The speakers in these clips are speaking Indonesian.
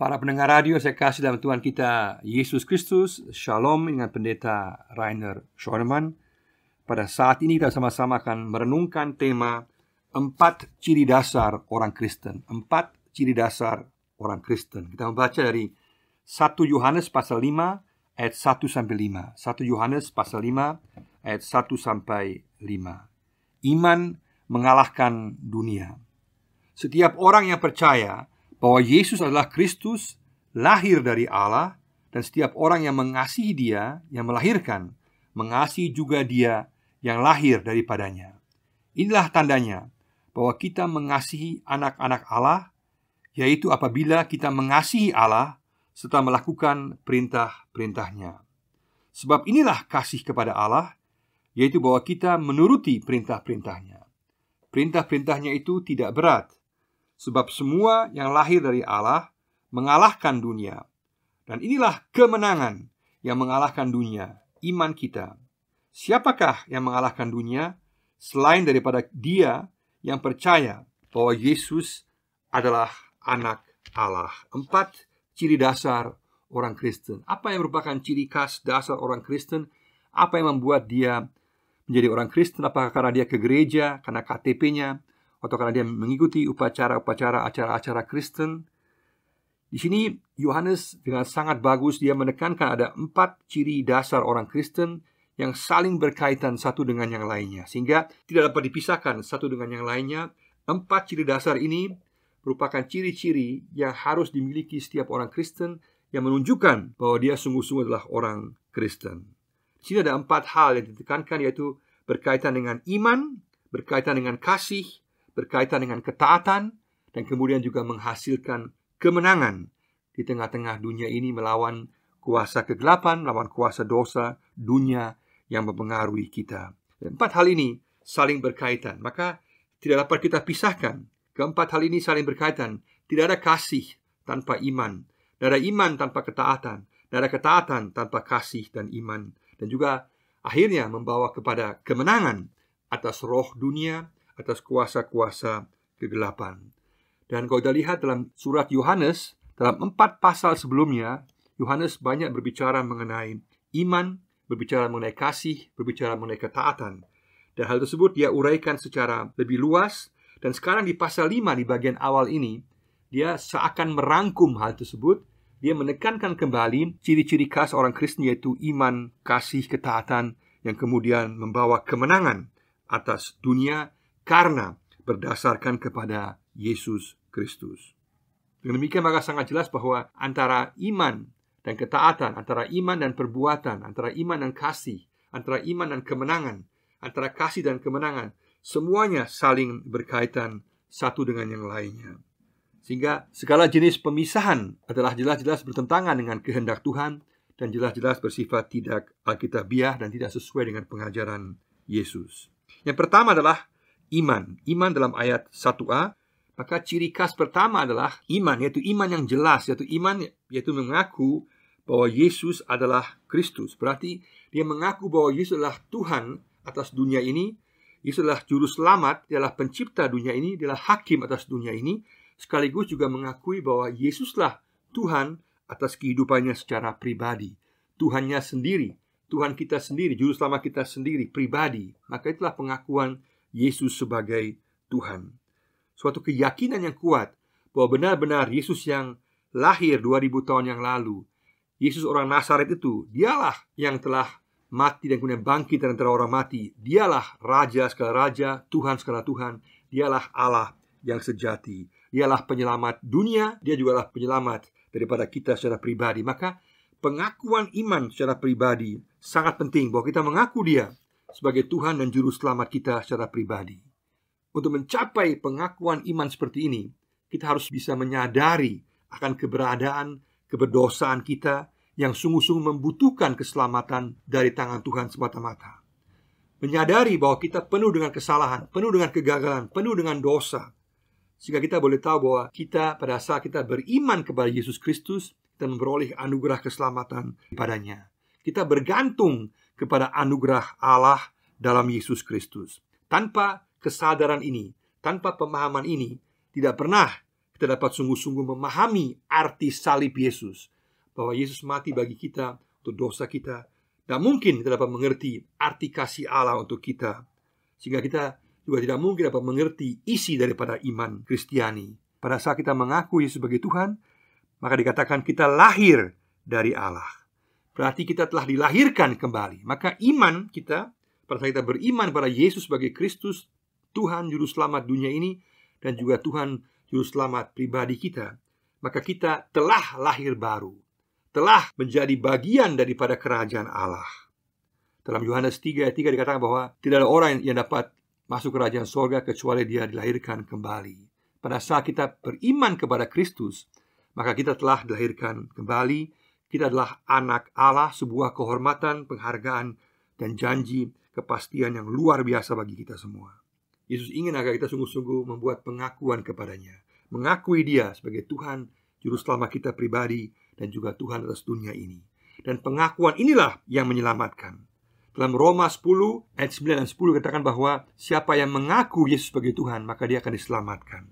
Para pendengar radio saya kasih dalam Tuhan kita Yesus Kristus, Shalom dengan pendeta Rainer Schoenemann. Pada saat ini kita sama-sama akan merenungkan tema Empat Ciri Dasar Orang Kristen. Empat Ciri Dasar Orang Kristen. Kita membaca dari 1 Yohanes pasal 5 ayat 1 sampai 5. 1 Yohanes pasal 5 ayat 1 sampai 5. Iman mengalahkan dunia. Setiap orang yang percaya bahwa Yesus adalah Kristus lahir dari Allah dan setiap orang yang mengasihi dia yang melahirkan mengasihi juga dia yang lahir daripadanya. Inilah tandanya bahwa kita mengasihi anak-anak Allah, yaitu apabila kita mengasihi Allah serta melakukan perintah-perintahnya. Sebab inilah kasih kepada Allah, yaitu bahwa kita menuruti perintah-perintahnya. Perintah-perintahnya itu tidak berat, sebab semua yang lahir dari Allah mengalahkan dunia. Dan inilah kemenangan yang mengalahkan dunia, iman kita. Siapakah yang mengalahkan dunia selain daripada dia yang percaya bahwa Yesus adalah anak Allah. Empat ciri dasar orang Kristen. Apa yang merupakan ciri khas dasar orang Kristen? Apa yang membuat dia menjadi orang Kristen? Apakah karena dia ke gereja, karena KTP-nya, atau karena dia mengikuti upacara-upacara acara-acara Kristen. Di sini Yohanes dengan sangat bagus dia menekankan ada empat ciri dasar orang Kristen yang saling berkaitan satu dengan yang lainnya sehingga tidak dapat dipisahkan satu dengan yang lainnya. Empat ciri dasar ini merupakan ciri-ciri yang harus dimiliki setiap orang Kristen yang menunjukkan bahwa dia sungguh-sungguh adalah orang Kristen. Di sini ada empat hal yang ditekankan yaitu berkaitan dengan iman, berkaitan dengan kasih, berkaitan dengan ketaatan dan kemudian juga menghasilkan kemenangan di tengah-tengah dunia ini melawan kuasa kegelapan, melawan kuasa dosa dunia yang mempengaruhi kita. Dan empat hal ini saling berkaitan, maka tidak dapat kita pisahkan. Keempat hal ini saling berkaitan. Tidak ada kasih tanpa iman, tidak ada iman tanpa ketaatan, tidak ada ketaatan tanpa kasih dan iman, dan juga akhirnya membawa kepada kemenangan atas roh dunia, atas kuasa-kuasa kegelapan. Dan kalau kita lihat dalam surat Yohanes, dalam empat pasal sebelumnya, Yohanes banyak berbicara mengenai iman, berbicara mengenai kasih, berbicara mengenai ketaatan. Dan hal tersebut dia uraikan secara lebih luas. Dan sekarang di pasal lima di bagian awal ini, dia seakan merangkum hal tersebut. Dia menekankan kembali ciri-ciri khas orang Kristen yaitu iman, kasih, ketaatan yang kemudian membawa kemenangan atas dunia karena berdasarkan kepada Yesus Kristus. Dengan demikian maka sangat jelas bahwa antara iman dan ketaatan, antara iman dan perbuatan, antara iman dan kasih, antara iman dan kemenangan, antara kasih dan kemenangan, semuanya saling berkaitan satu dengan yang lainnya. Sehingga segala jenis pemisahan adalah jelas-jelas bertentangan dengan kehendak Tuhan dan jelas-jelas bersifat tidak alkitabiah dan tidak sesuai dengan pengajaran Yesus. Yang pertama adalah iman. Iman dalam ayat 1a, maka ciri khas pertama adalah iman, yaitu iman yang jelas, yaitu iman yaitu mengaku bahwa Yesus adalah Kristus. Berarti dia mengaku bahwa Yesus adalah Tuhan atas dunia ini, Yesus adalah juru selamat, dia adalah pencipta dunia ini, dia adalah hakim atas dunia ini, sekaligus juga mengakui bahwa Yesuslah Tuhan atas kehidupannya secara pribadi. Tuhannya sendiri, Tuhan kita sendiri, juru selamat kita sendiri, pribadi. Maka itulah pengakuan Yesus sebagai Tuhan. Suatu keyakinan yang kuat bahwa benar-benar Yesus yang lahir 2000 tahun yang lalu, Yesus orang Nazaret itu, dialah yang telah mati dan kemudian bangkit dan antara orang mati. Dialah raja segala raja, Tuhan segala Tuhan, dialah Allah yang sejati. Dialah penyelamat dunia, dia juga lah penyelamat daripada kita secara pribadi. Maka pengakuan iman secara pribadi sangat penting bahwa kita mengaku dia sebagai Tuhan dan Juru Selamat kita secara pribadi. Untuk mencapai pengakuan iman seperti ini, kita harus bisa menyadari akan keberadaan keberdosaan kita yang sungguh-sungguh membutuhkan keselamatan dari tangan Tuhan semata-mata. Menyadari bahwa kita penuh dengan kesalahan, penuh dengan kegagalan, penuh dengan dosa. Sehingga kita boleh tahu bahwa kita pada saat kita beriman kepada Yesus Kristus, kita memperoleh anugerah keselamatan padanya. Kita bergantung kepada anugerah Allah dalam Yesus Kristus. Tanpa kesadaran ini, tanpa pemahaman ini, tidak pernah kita dapat sungguh-sungguh memahami arti salib Yesus, bahwa Yesus mati bagi kita untuk dosa kita. Dan mungkin kita dapat mengerti arti kasih Allah untuk kita, sehingga kita juga tidak mungkin dapat mengerti isi daripada iman Kristiani. Pada saat kita mengaku Yesus sebagai Tuhan, maka dikatakan kita lahir dari Allah berarti kita telah dilahirkan kembali. Maka iman kita, pada saat kita beriman pada Yesus sebagai Kristus, Tuhan Juru Selamat dunia ini, dan juga Tuhan Juru Selamat pribadi kita, maka kita telah lahir baru, telah menjadi bagian daripada kerajaan Allah. Dalam Yohanes 3 ayat 3 dikatakan bahwa tidak ada orang yang dapat masuk kerajaan sorga kecuali dia dilahirkan kembali. Pada saat kita beriman kepada Kristus, maka kita telah dilahirkan kembali kita adalah anak Allah, sebuah kehormatan, penghargaan, dan janji kepastian yang luar biasa bagi kita semua. Yesus ingin agar kita sungguh-sungguh membuat pengakuan kepadanya, mengakui Dia sebagai Tuhan, Juru Selamat kita pribadi, dan juga Tuhan atas dunia ini. Dan pengakuan inilah yang menyelamatkan. Dalam Roma 10 ayat 9 dan 10 katakan bahwa siapa yang mengaku Yesus sebagai Tuhan maka dia akan diselamatkan.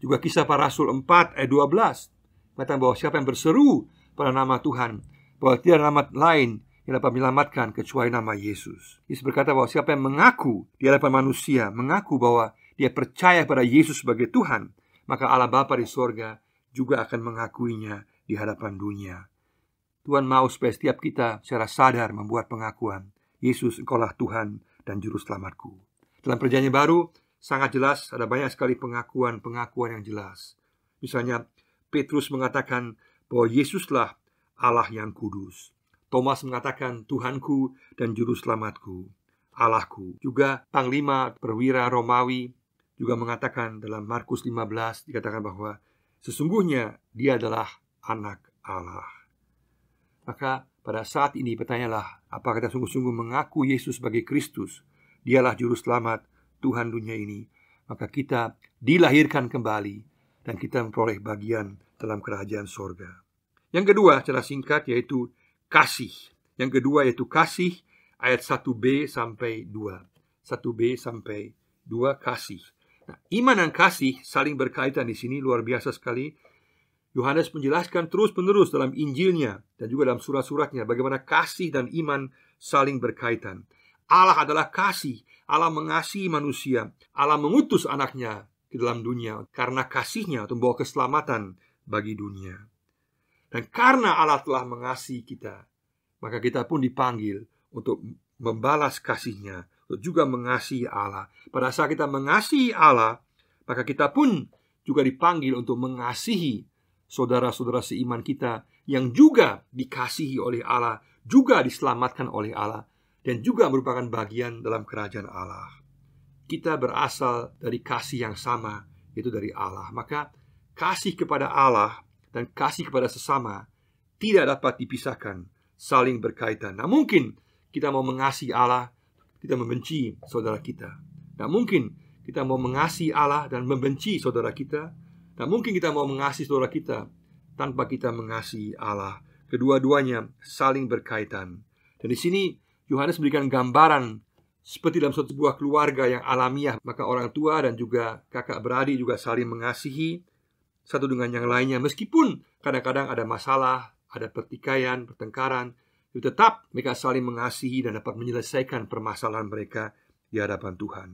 Juga kisah para rasul 4 ayat 12 katakan bahwa siapa yang berseru pada nama Tuhan bahwa tidak ada nama lain yang dapat menyelamatkan kecuali nama Yesus. Yesus berkata bahwa siapa yang mengaku dia adalah manusia, mengaku bahwa dia percaya pada Yesus sebagai Tuhan, maka Allah Bapa di sorga juga akan mengakuinya di hadapan dunia. Tuhan mau supaya setiap kita secara sadar membuat pengakuan Yesus engkaulah Tuhan dan Juru Selamatku Dalam perjanjian baru sangat jelas ada banyak sekali pengakuan-pengakuan yang jelas Misalnya Petrus mengatakan bahwa Yesuslah Allah yang kudus. Thomas mengatakan, Tuhanku dan Juru Selamatku, Allahku. Juga Panglima Perwira Romawi juga mengatakan dalam Markus 15 dikatakan bahwa sesungguhnya dia adalah anak Allah. Maka pada saat ini bertanyalah apakah kita sungguh-sungguh mengaku Yesus sebagai Kristus. Dialah Juru Selamat Tuhan dunia ini. Maka kita dilahirkan kembali dan kita memperoleh bagian dalam kerajaan sorga. Yang kedua secara singkat yaitu kasih. Yang kedua yaitu kasih ayat 1b sampai 2. 1b sampai 2 kasih. Nah, iman dan kasih saling berkaitan di sini luar biasa sekali. Yohanes menjelaskan terus-menerus dalam Injilnya dan juga dalam surat-suratnya bagaimana kasih dan iman saling berkaitan. Allah adalah kasih, Allah mengasihi manusia, Allah mengutus anaknya ke dalam dunia karena kasihnya untuk membawa keselamatan bagi dunia. Dan karena Allah telah mengasihi kita, maka kita pun dipanggil untuk membalas kasihnya, untuk juga mengasihi Allah. Pada saat kita mengasihi Allah, maka kita pun juga dipanggil untuk mengasihi saudara-saudara seiman kita yang juga dikasihi oleh Allah, juga diselamatkan oleh Allah, dan juga merupakan bagian dalam kerajaan Allah. Kita berasal dari kasih yang sama, yaitu dari Allah. Maka kasih kepada Allah dan kasih kepada sesama tidak dapat dipisahkan, saling berkaitan. Nah, mungkin kita mau mengasihi Allah, kita membenci saudara kita. Nah, mungkin kita mau mengasihi Allah dan membenci saudara kita. Nah, mungkin kita mau mengasihi saudara kita tanpa kita mengasihi Allah. Kedua-duanya saling berkaitan. Dan di sini Yohanes memberikan gambaran seperti dalam sebuah keluarga yang alamiah, maka orang tua dan juga kakak beradik juga saling mengasihi satu dengan yang lainnya meskipun kadang-kadang ada masalah, ada pertikaian, pertengkaran, itu tetap mereka saling mengasihi dan dapat menyelesaikan permasalahan mereka di hadapan Tuhan.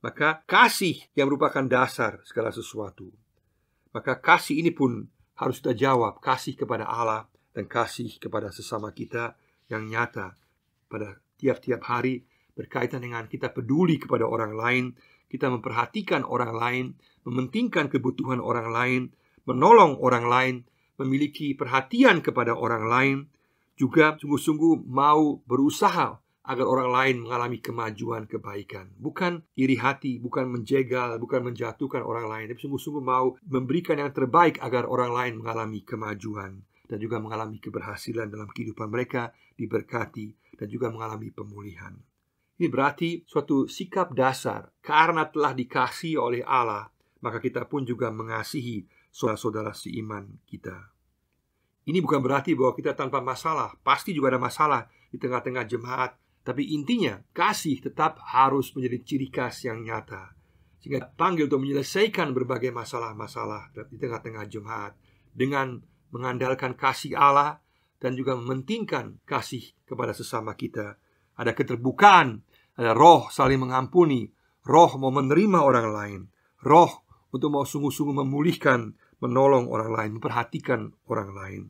Maka kasih yang merupakan dasar segala sesuatu. Maka kasih ini pun harus kita jawab, kasih kepada Allah dan kasih kepada sesama kita yang nyata pada tiap-tiap hari berkaitan dengan kita peduli kepada orang lain kita memperhatikan orang lain, mementingkan kebutuhan orang lain, menolong orang lain, memiliki perhatian kepada orang lain, juga sungguh-sungguh mau berusaha agar orang lain mengalami kemajuan kebaikan. Bukan iri hati, bukan menjegal, bukan menjatuhkan orang lain, tapi sungguh-sungguh mau memberikan yang terbaik agar orang lain mengalami kemajuan dan juga mengalami keberhasilan dalam kehidupan mereka, diberkati dan juga mengalami pemulihan. Ini berarti suatu sikap dasar karena telah dikasihi oleh Allah, maka kita pun juga mengasihi saudara-saudara seiman kita. Ini bukan berarti bahwa kita tanpa masalah, pasti juga ada masalah di tengah-tengah jemaat, tapi intinya kasih tetap harus menjadi ciri khas yang nyata. Sehingga panggil untuk menyelesaikan berbagai masalah-masalah di tengah-tengah jemaat dengan mengandalkan kasih Allah dan juga mementingkan kasih kepada sesama kita. Ada keterbukaan ada roh saling mengampuni, roh mau menerima orang lain, roh untuk mau sungguh-sungguh memulihkan, menolong orang lain, memperhatikan orang lain.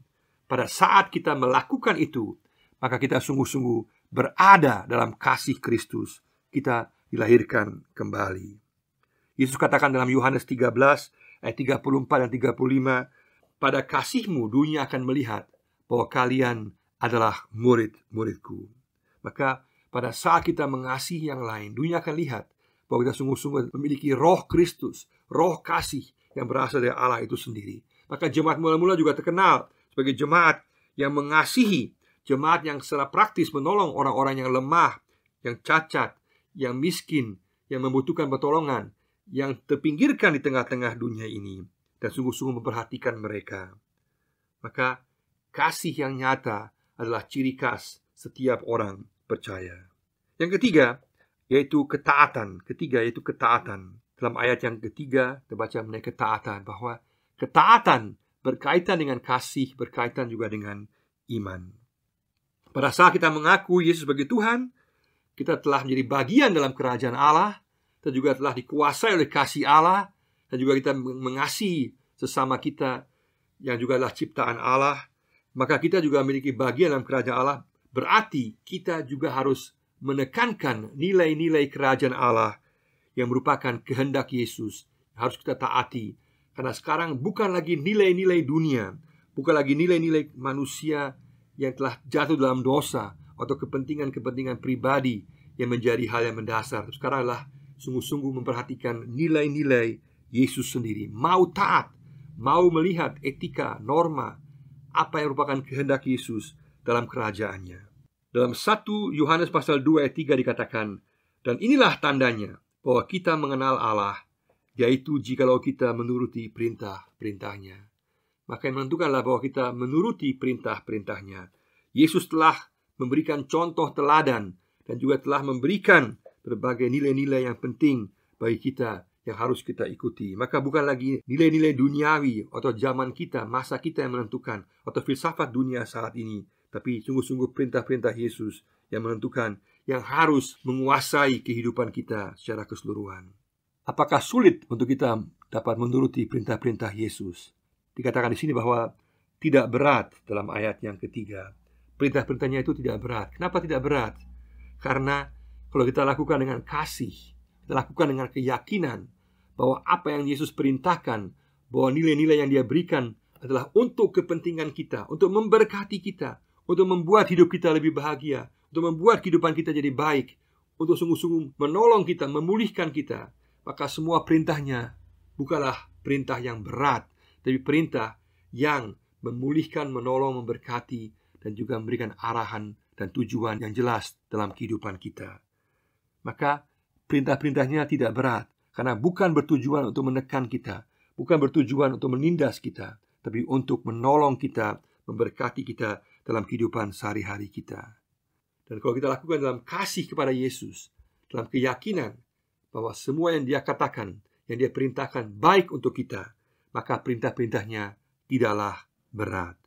Pada saat kita melakukan itu, maka kita sungguh-sungguh berada dalam kasih Kristus. Kita dilahirkan kembali. Yesus katakan dalam Yohanes 13 ayat 34 dan 35, "Pada kasihmu dunia akan melihat bahwa kalian adalah murid-muridku." Maka pada saat kita mengasihi yang lain, dunia akan lihat bahwa kita sungguh-sungguh memiliki roh Kristus, roh kasih yang berasal dari Allah itu sendiri. Maka jemaat mula-mula juga terkenal sebagai jemaat yang mengasihi, jemaat yang secara praktis menolong orang-orang yang lemah, yang cacat, yang miskin, yang membutuhkan pertolongan, yang terpinggirkan di tengah-tengah dunia ini dan sungguh-sungguh memperhatikan mereka. Maka kasih yang nyata adalah ciri khas setiap orang percaya. Yang ketiga, yaitu ketaatan. Ketiga yaitu ketaatan. Dalam ayat yang ketiga terbaca mengenai ketaatan bahwa ketaatan berkaitan dengan kasih, berkaitan juga dengan iman. Pada saat kita mengaku Yesus sebagai Tuhan, kita telah menjadi bagian dalam kerajaan Allah, kita juga telah dikuasai oleh kasih Allah, dan juga kita mengasihi sesama kita yang juga adalah ciptaan Allah, maka kita juga memiliki bagian dalam kerajaan Allah berarti kita juga harus menekankan nilai-nilai kerajaan Allah yang merupakan kehendak Yesus harus kita taati karena sekarang bukan lagi nilai-nilai dunia bukan lagi nilai-nilai manusia yang telah jatuh dalam dosa atau kepentingan-kepentingan pribadi yang menjadi hal yang mendasar sekarang sungguh-sungguh memperhatikan nilai-nilai Yesus sendiri mau taat mau melihat etika norma apa yang merupakan kehendak Yesus dalam kerajaannya. Dalam satu Yohanes pasal 2 ayat 3 dikatakan, "Dan inilah tandanya bahwa kita mengenal Allah, yaitu jikalau kita menuruti perintah-perintahnya." Maka yang menentukanlah bahwa kita menuruti perintah-perintahnya. Yesus telah memberikan contoh teladan dan juga telah memberikan berbagai nilai-nilai yang penting bagi kita yang harus kita ikuti. Maka bukan lagi nilai-nilai duniawi atau zaman kita, masa kita yang menentukan atau filsafat dunia saat ini, tapi sungguh-sungguh perintah-perintah Yesus yang menentukan yang harus menguasai kehidupan kita secara keseluruhan. Apakah sulit untuk kita dapat menuruti perintah-perintah Yesus? Dikatakan di sini bahwa tidak berat dalam ayat yang ketiga. Perintah-perintahnya itu tidak berat. Kenapa tidak berat? Karena kalau kita lakukan dengan kasih, kita lakukan dengan keyakinan bahwa apa yang Yesus perintahkan, bahwa nilai-nilai yang dia berikan adalah untuk kepentingan kita, untuk memberkati kita, untuk membuat hidup kita lebih bahagia, untuk membuat kehidupan kita jadi baik, untuk sungguh-sungguh menolong kita, memulihkan kita, maka semua perintahnya bukanlah perintah yang berat, tapi perintah yang memulihkan, menolong, memberkati, dan juga memberikan arahan dan tujuan yang jelas dalam kehidupan kita. Maka perintah-perintahnya tidak berat, karena bukan bertujuan untuk menekan kita, bukan bertujuan untuk menindas kita, tapi untuk menolong kita, memberkati kita dalam kehidupan sehari-hari kita. Dan kalau kita lakukan dalam kasih kepada Yesus, dalam keyakinan bahwa semua yang dia katakan, yang dia perintahkan baik untuk kita, maka perintah-perintahnya tidaklah berat.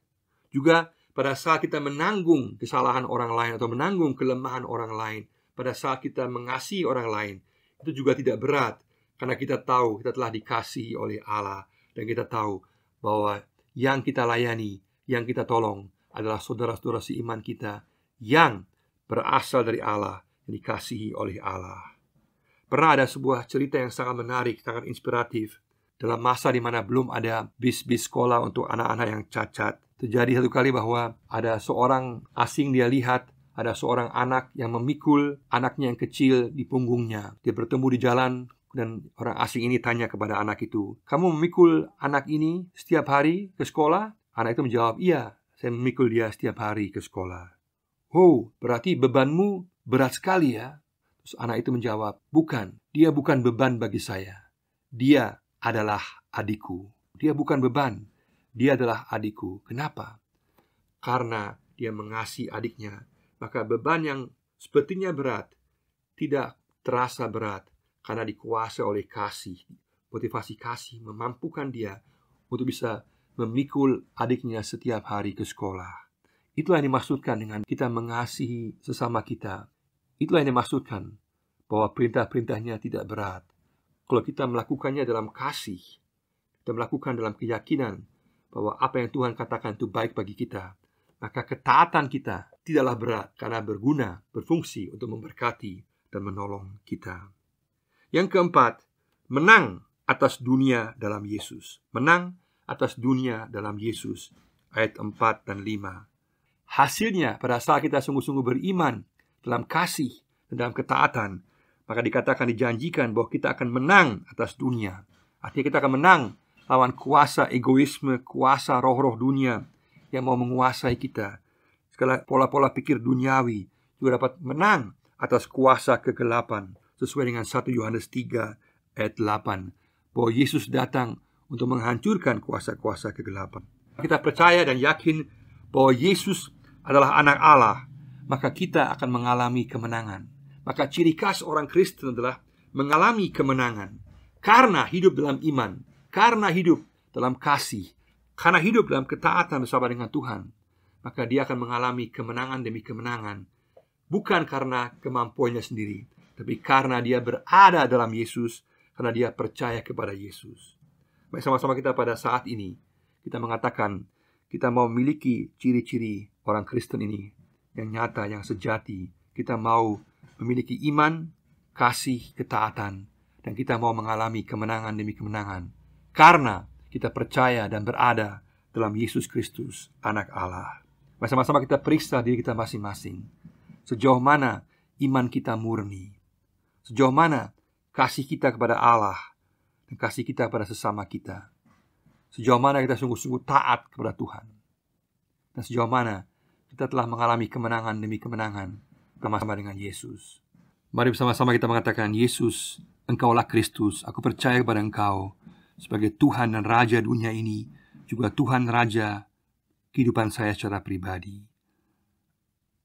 Juga pada saat kita menanggung kesalahan orang lain atau menanggung kelemahan orang lain, pada saat kita mengasihi orang lain, itu juga tidak berat karena kita tahu kita telah dikasihi oleh Allah dan kita tahu bahwa yang kita layani, yang kita tolong adalah saudara-saudara si iman kita yang berasal dari Allah, yang dikasihi oleh Allah. Pernah ada sebuah cerita yang sangat menarik, sangat inspiratif. Dalam masa di mana belum ada bis-bis sekolah untuk anak-anak yang cacat, terjadi satu kali bahwa ada seorang asing dia lihat ada seorang anak yang memikul anaknya yang kecil di punggungnya. Dia bertemu di jalan dan orang asing ini tanya kepada anak itu, "Kamu memikul anak ini setiap hari ke sekolah?" Anak itu menjawab, "Iya." Saya memikul dia setiap hari ke sekolah. Oh, berarti bebanmu berat sekali ya? Terus anak itu menjawab, bukan, dia bukan beban bagi saya. Dia adalah adikku. Dia bukan beban, dia adalah adikku. Kenapa? Karena dia mengasihi adiknya. Maka beban yang sepertinya berat, tidak terasa berat karena dikuasai oleh kasih. Motivasi kasih memampukan dia untuk bisa memikul adiknya setiap hari ke sekolah. Itulah yang dimaksudkan dengan kita mengasihi sesama kita. Itulah yang dimaksudkan bahwa perintah-perintahnya tidak berat. Kalau kita melakukannya dalam kasih, kita melakukan dalam keyakinan bahwa apa yang Tuhan katakan itu baik bagi kita, maka ketaatan kita tidaklah berat karena berguna, berfungsi untuk memberkati dan menolong kita. Yang keempat, menang atas dunia dalam Yesus. Menang atas dunia dalam Yesus ayat 4 dan 5. Hasilnya pada saat kita sungguh-sungguh beriman dalam kasih dan dalam ketaatan, maka dikatakan dijanjikan bahwa kita akan menang atas dunia. Artinya kita akan menang lawan kuasa egoisme, kuasa roh-roh dunia yang mau menguasai kita. Segala pola-pola pikir duniawi juga dapat menang atas kuasa kegelapan sesuai dengan 1 Yohanes 3 ayat 8 bahwa Yesus datang untuk menghancurkan kuasa-kuasa kegelapan. Kita percaya dan yakin bahwa Yesus adalah anak Allah, maka kita akan mengalami kemenangan. Maka ciri khas orang Kristen adalah mengalami kemenangan karena hidup dalam iman, karena hidup dalam kasih, karena hidup dalam ketaatan bersama dengan Tuhan, maka dia akan mengalami kemenangan demi kemenangan, bukan karena kemampuannya sendiri, tapi karena dia berada dalam Yesus, karena dia percaya kepada Yesus bersama-sama kita pada saat ini. Kita mengatakan kita mau memiliki ciri-ciri orang Kristen ini yang nyata, yang sejati. Kita mau memiliki iman, kasih, ketaatan, dan kita mau mengalami kemenangan demi kemenangan karena kita percaya dan berada dalam Yesus Kristus, Anak Allah. Bersama-sama kita periksa diri kita masing-masing. Sejauh mana iman kita murni? Sejauh mana kasih kita kepada Allah kasih kita pada sesama kita. Sejauh mana kita sungguh-sungguh taat kepada Tuhan. Dan sejauh mana kita telah mengalami kemenangan demi kemenangan bersama-sama dengan Yesus. Mari bersama-sama kita mengatakan, Yesus, Engkaulah Kristus, aku percaya kepada Engkau sebagai Tuhan dan Raja dunia ini, juga Tuhan Raja kehidupan saya secara pribadi.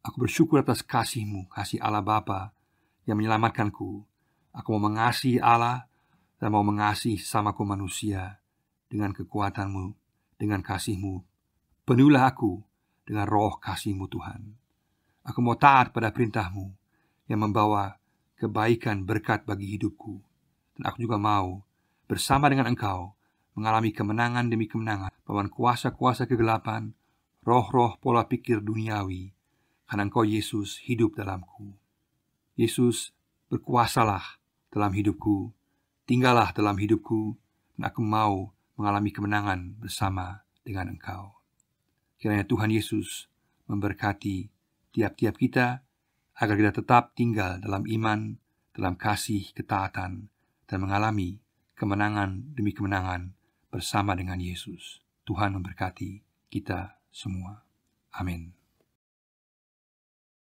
Aku bersyukur atas kasihmu kasih Allah Bapa yang menyelamatkanku. Aku mau mengasihi Allah dan mau mengasihi samaku manusia dengan kekuatanmu, dengan kasihmu. Penuhlah aku dengan roh kasihmu Tuhan. Aku mau taat pada perintahmu yang membawa kebaikan berkat bagi hidupku. Dan aku juga mau bersama dengan engkau mengalami kemenangan demi kemenangan melawan kuasa-kuasa kegelapan, roh-roh pola pikir duniawi, karena engkau Yesus hidup dalamku. Yesus berkuasalah dalam hidupku Tinggallah dalam hidupku, dan aku mau mengalami kemenangan bersama dengan engkau. Kiranya Tuhan Yesus memberkati tiap-tiap kita agar kita tetap tinggal dalam iman, dalam kasih, ketaatan, dan mengalami kemenangan demi kemenangan bersama dengan Yesus. Tuhan memberkati kita semua. Amin.